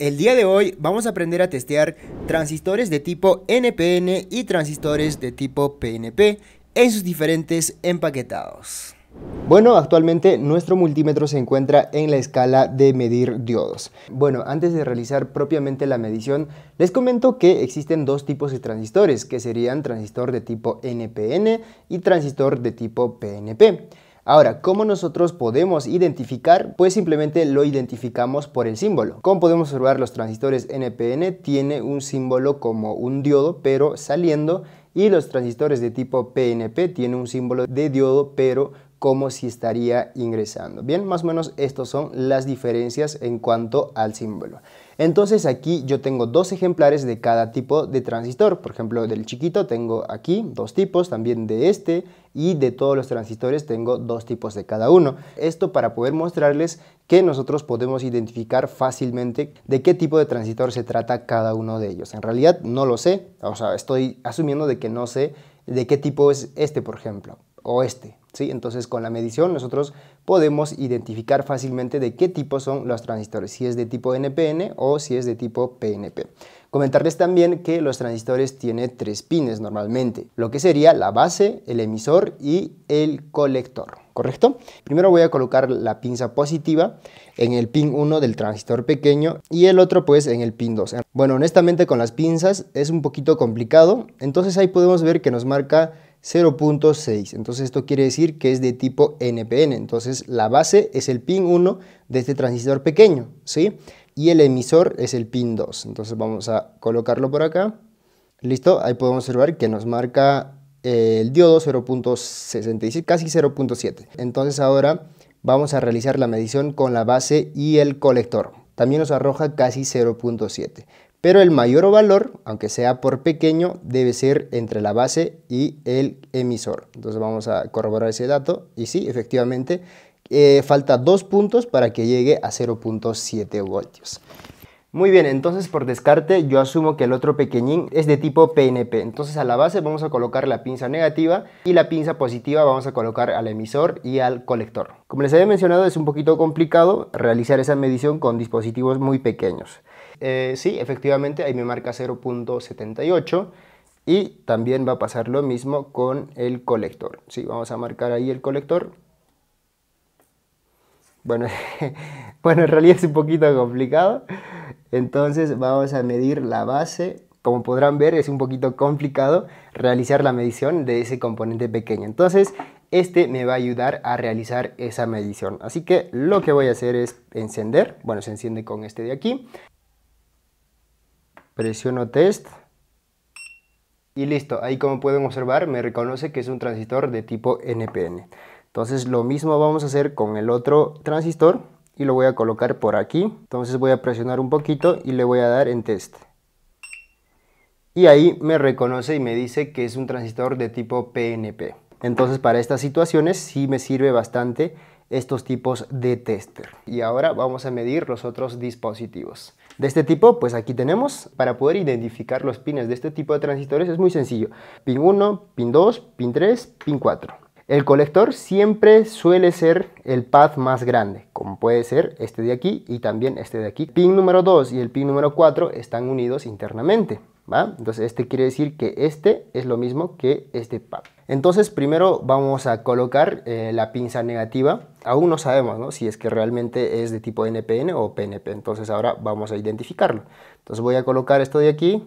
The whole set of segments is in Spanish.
El día de hoy vamos a aprender a testear transistores de tipo NPN y transistores de tipo PNP en sus diferentes empaquetados. Bueno, actualmente nuestro multímetro se encuentra en la escala de medir diodos. Bueno, antes de realizar propiamente la medición, les comento que existen dos tipos de transistores, que serían transistor de tipo NPN y transistor de tipo PNP. Ahora, ¿cómo nosotros podemos identificar? Pues simplemente lo identificamos por el símbolo. Como podemos observar, los transistores NPN tiene un símbolo como un diodo, pero saliendo, y los transistores de tipo PNP tienen un símbolo de diodo, pero como si estaría ingresando. Bien, más o menos estas son las diferencias en cuanto al símbolo. Entonces aquí yo tengo dos ejemplares de cada tipo de transistor. Por ejemplo, del chiquito tengo aquí dos tipos, también de este y de todos los transistores tengo dos tipos de cada uno. Esto para poder mostrarles que nosotros podemos identificar fácilmente de qué tipo de transistor se trata cada uno de ellos. En realidad no lo sé, o sea, estoy asumiendo de que no sé de qué tipo es este, por ejemplo oeste. ¿sí? Entonces con la medición nosotros podemos identificar fácilmente de qué tipo son los transistores, si es de tipo NPN o si es de tipo PNP. Comentarles también que los transistores tienen tres pines normalmente, lo que sería la base, el emisor y el colector, ¿correcto? Primero voy a colocar la pinza positiva en el pin 1 del transistor pequeño y el otro pues en el pin 2. Bueno, honestamente con las pinzas es un poquito complicado, entonces ahí podemos ver que nos marca 0.6. Entonces esto quiere decir que es de tipo NPN. Entonces la base es el pin 1 de este transistor pequeño, ¿sí? Y el emisor es el pin 2. Entonces vamos a colocarlo por acá. Listo, ahí podemos observar que nos marca eh, el diodo 0.66, casi 0.7. Entonces ahora vamos a realizar la medición con la base y el colector. También nos arroja casi 0.7 pero el mayor valor, aunque sea por pequeño, debe ser entre la base y el emisor. Entonces vamos a corroborar ese dato y sí, efectivamente, eh, falta dos puntos para que llegue a 0.7 voltios. Muy bien, entonces por descarte yo asumo que el otro pequeñín es de tipo PNP. Entonces a la base vamos a colocar la pinza negativa y la pinza positiva vamos a colocar al emisor y al colector. Como les había mencionado es un poquito complicado realizar esa medición con dispositivos muy pequeños. Eh, sí, efectivamente, ahí me marca 0.78. Y también va a pasar lo mismo con el colector. Sí, vamos a marcar ahí el colector. Bueno, bueno, en realidad es un poquito complicado. Entonces vamos a medir la base. Como podrán ver, es un poquito complicado realizar la medición de ese componente pequeño. Entonces, este me va a ayudar a realizar esa medición. Así que lo que voy a hacer es encender. Bueno, se enciende con este de aquí presiono test y listo, ahí como pueden observar me reconoce que es un transistor de tipo NPN. Entonces lo mismo vamos a hacer con el otro transistor y lo voy a colocar por aquí. Entonces voy a presionar un poquito y le voy a dar en test. Y ahí me reconoce y me dice que es un transistor de tipo PNP. Entonces para estas situaciones sí me sirve bastante estos tipos de tester. Y ahora vamos a medir los otros dispositivos de este tipo, pues aquí tenemos, para poder identificar los pines de este tipo de transistores es muy sencillo, pin 1, pin 2, pin 3, pin 4. El colector siempre suele ser el pad más grande, como puede ser este de aquí y también este de aquí. Pin número 2 y el pin número 4 están unidos internamente. Entonces este quiere decir que este es lo mismo que este PAP. Entonces primero vamos a colocar eh, la pinza negativa. Aún no sabemos si es que realmente es de tipo NPN o PNP, entonces ahora vamos a identificarlo. Entonces voy a colocar esto de aquí.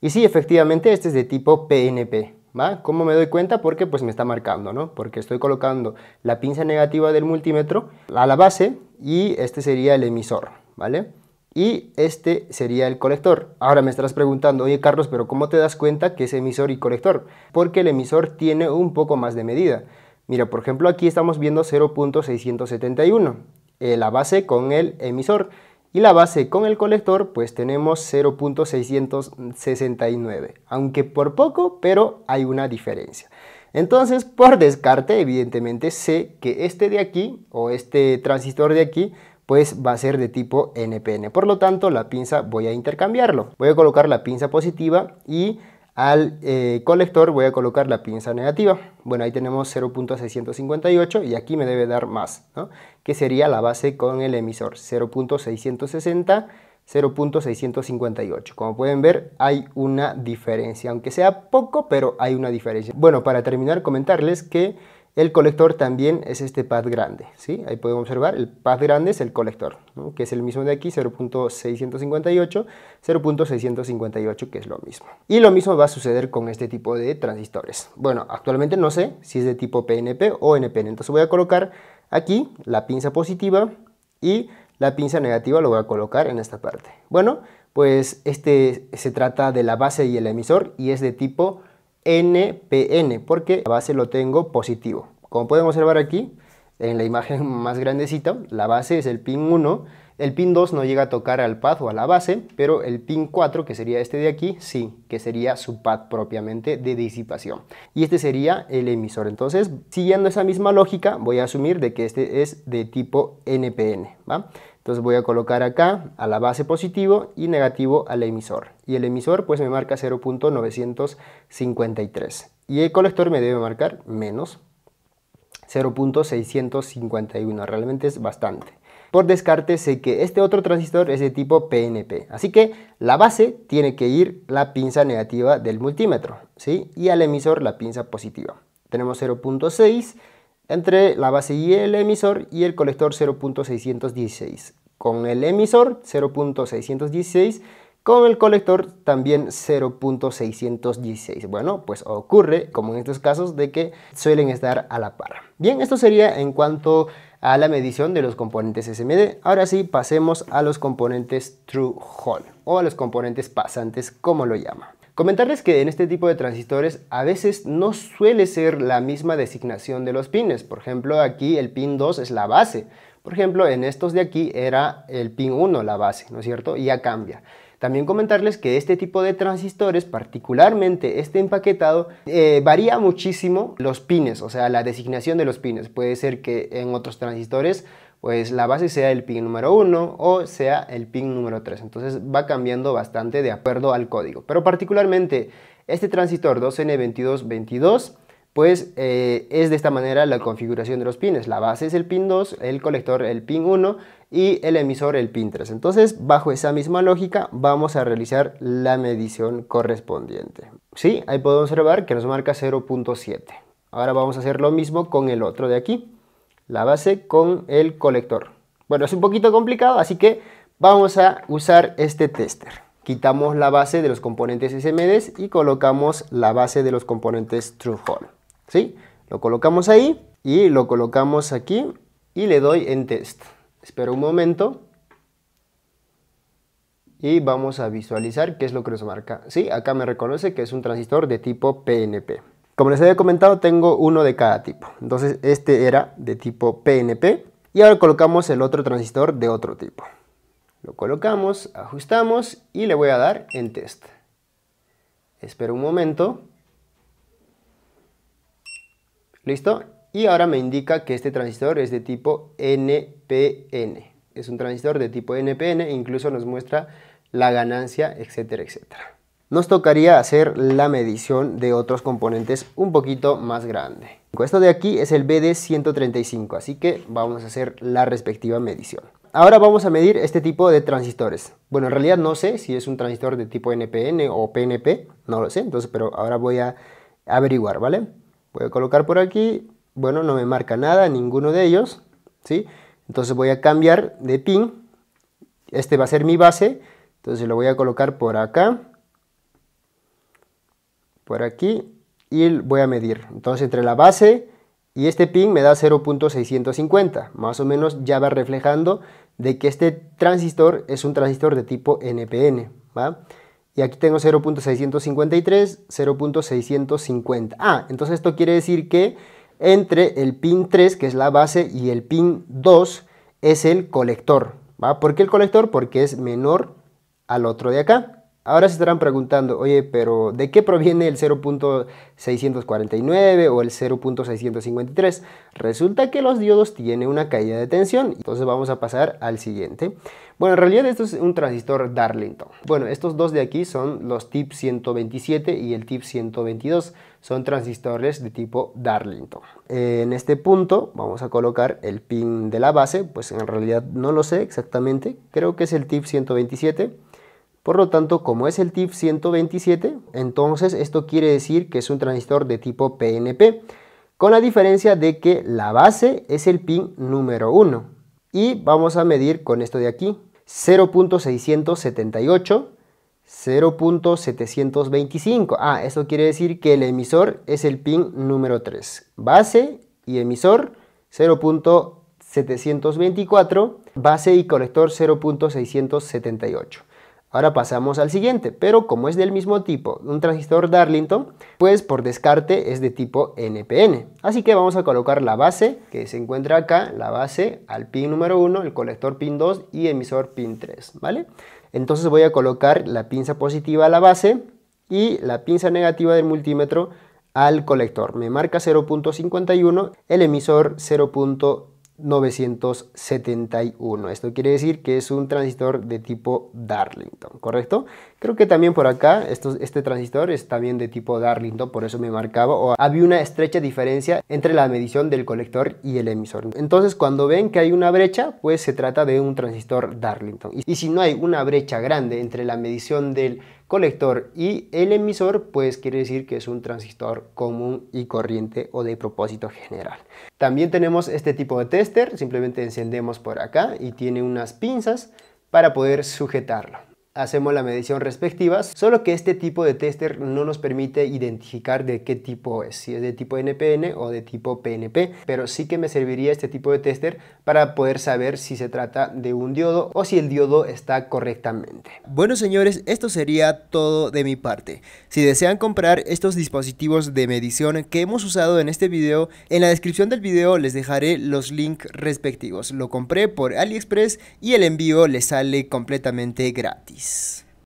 Y sí, efectivamente este es de tipo PNP. ¿Va? ¿Cómo me doy cuenta? Porque pues me está marcando, ¿no? Porque estoy colocando la pinza negativa del multímetro a la base y este sería el emisor, ¿vale? y este sería el colector. Ahora me estarás preguntando, oye Carlos, pero ¿cómo te das cuenta que es emisor y colector? Porque el emisor tiene un poco más de medida. Mira, por ejemplo, aquí estamos viendo 0.671, eh, la base con el emisor, y la base con el colector, pues tenemos 0.669, aunque por poco, pero hay una diferencia. Entonces, por descarte, evidentemente sé que este de aquí, o este transistor de aquí, pues va a ser de tipo NPN. Por lo tanto, la pinza voy a intercambiarlo. Voy a colocar la pinza positiva y al eh, colector voy a colocar la pinza negativa. Bueno, ahí tenemos 0.658 y aquí me debe dar más, ¿no? que sería la base con el emisor, 0.660, 0.658. Como pueden ver, hay una diferencia, aunque sea poco, pero hay una diferencia. Bueno, para terminar, comentarles que el colector también es este pad grande, ¿sí? Ahí podemos observar, el pad grande es el colector, que es el mismo de aquí, 0.658, 0.658, que es lo mismo. Y lo mismo va a suceder con este tipo de transistores. Bueno, actualmente no sé si es de tipo PNP o NPN, entonces voy a colocar aquí la pinza positiva y la pinza negativa lo voy a colocar en esta parte. Bueno, pues este se trata de la base y el emisor y es de tipo NPN, porque la base lo tengo positivo. Como pueden observar aquí, en la imagen más grandecita, la base es el pin 1, el pin 2 no llega a tocar al pad o a la base, pero el pin 4, que sería este de aquí, sí, que sería su pad propiamente de disipación. Y este sería el emisor. Entonces, siguiendo esa misma lógica, voy a asumir de que este es de tipo NPN, entonces voy a colocar acá a la base positivo y negativo al emisor. Y el emisor pues me marca 0.953. Y el colector me debe marcar menos 0.651. Realmente es bastante. Por descarte sé que este otro transistor es de tipo PNP. Así que la base tiene que ir la pinza negativa del multímetro. ¿sí? Y al emisor la pinza positiva. Tenemos 0.6 entre la base y el emisor y el colector 0.616. Con el emisor 0.616, con el colector también 0.616. Bueno, pues ocurre, como en estos casos, de que suelen estar a la par. Bien, esto sería en cuanto a la medición de los componentes SMD. Ahora sí, pasemos a los componentes True Hall o a los componentes pasantes, como lo llama. Comentarles que en este tipo de transistores a veces no suele ser la misma designación de los pines. Por ejemplo, aquí el pin 2 es la base. Por ejemplo, en estos de aquí era el pin 1 la base, ¿no es cierto? Y ya cambia. También comentarles que este tipo de transistores, particularmente este empaquetado, eh, varía muchísimo los pines, o sea, la designación de los pines. Puede ser que en otros transistores pues la base sea el pin número 1 o sea el pin número 3. Entonces va cambiando bastante de acuerdo al código. Pero particularmente este transistor 2N2222 pues eh, es de esta manera la configuración de los pines. La base es el pin 2, el colector el pin 1 y el emisor el pin 3. Entonces bajo esa misma lógica vamos a realizar la medición correspondiente. Sí, ahí podemos observar que nos marca 0.7. Ahora vamos a hacer lo mismo con el otro de aquí la base con el colector. Bueno, es un poquito complicado, así que vamos a usar este tester. Quitamos la base de los componentes SMD y colocamos la base de los componentes TrueHall. ¿Sí? Lo colocamos ahí y lo colocamos aquí y le doy en test. Espero un momento y vamos a visualizar qué es lo que nos marca. Sí, acá me reconoce que es un transistor de tipo PNP. Como les había comentado, tengo uno de cada tipo. Entonces, este era de tipo PNP. Y ahora colocamos el otro transistor de otro tipo. Lo colocamos, ajustamos y le voy a dar en test. Espero un momento. ¿Listo? Y ahora me indica que este transistor es de tipo NPN. Es un transistor de tipo NPN, e incluso nos muestra la ganancia, etcétera, etcétera nos tocaría hacer la medición de otros componentes un poquito más grande. Esto de aquí es el BD135, así que vamos a hacer la respectiva medición. Ahora vamos a medir este tipo de transistores. Bueno, en realidad no sé si es un transistor de tipo NPN o PNP, no lo sé, entonces, pero ahora voy a averiguar, ¿vale? Voy a colocar por aquí, bueno, no me marca nada, ninguno de ellos, ¿sí? Entonces voy a cambiar de pin, este va a ser mi base, entonces lo voy a colocar por acá, por aquí y voy a medir. Entonces entre la base y este pin me da 0.650. Más o menos ya va reflejando de que este transistor es un transistor de tipo NPN. Y aquí tengo 0.653, 0.650. Ah, entonces esto quiere decir que entre el pin 3, que es la base, y el pin 2 es el colector. ¿va? ¿Por qué el colector? Porque es menor al otro de acá. Ahora se estarán preguntando, oye, pero ¿de qué proviene el 0.649 o el 0.653? Resulta que los diodos tienen una caída de tensión, entonces vamos a pasar al siguiente. Bueno, en realidad esto es un transistor Darlington. Bueno, estos dos de aquí son los TIP 127 y el TIP 122, son transistores de tipo Darlington. En este punto vamos a colocar el pin de la base, pues en realidad no lo sé exactamente, creo que es el TIP 127 por lo tanto, como es el TIP 127, entonces esto quiere decir que es un transistor de tipo PNP, con la diferencia de que la base es el pin número 1. Y vamos a medir con esto de aquí, 0.678, 0.725. Ah, esto quiere decir que el emisor es el pin número 3. Base y emisor 0.724, base y colector 0.678. Ahora pasamos al siguiente, pero como es del mismo tipo, un transistor Darlington, pues por descarte es de tipo NPN. Así que vamos a colocar la base que se encuentra acá, la base al pin número 1, el colector pin 2 y emisor pin 3, ¿vale? Entonces voy a colocar la pinza positiva a la base y la pinza negativa del multímetro al colector. Me marca 0.51, el emisor 0.51. 971. Esto quiere decir que es un transistor de tipo Darlington, ¿correcto? Creo que también por acá este transistor es también de tipo Darlington, por eso me marcaba, o había una estrecha diferencia entre la medición del colector y el emisor. Entonces cuando ven que hay una brecha, pues se trata de un transistor Darlington. y si no hay una brecha grande entre la medición del colector y el emisor pues quiere decir que es un transistor común y corriente o de propósito general. También tenemos este tipo de tester, simplemente encendemos por acá y tiene unas pinzas para poder sujetarlo hacemos la medición respectivas solo que este tipo de tester no nos permite identificar de qué tipo es, si es de tipo NPN o de tipo PNP, pero sí que me serviría este tipo de tester para poder saber si se trata de un diodo o si el diodo está correctamente. Bueno señores, esto sería todo de mi parte. Si desean comprar estos dispositivos de medición que hemos usado en este video, en la descripción del video les dejaré los links respectivos. Lo compré por AliExpress y el envío les sale completamente gratis. peace.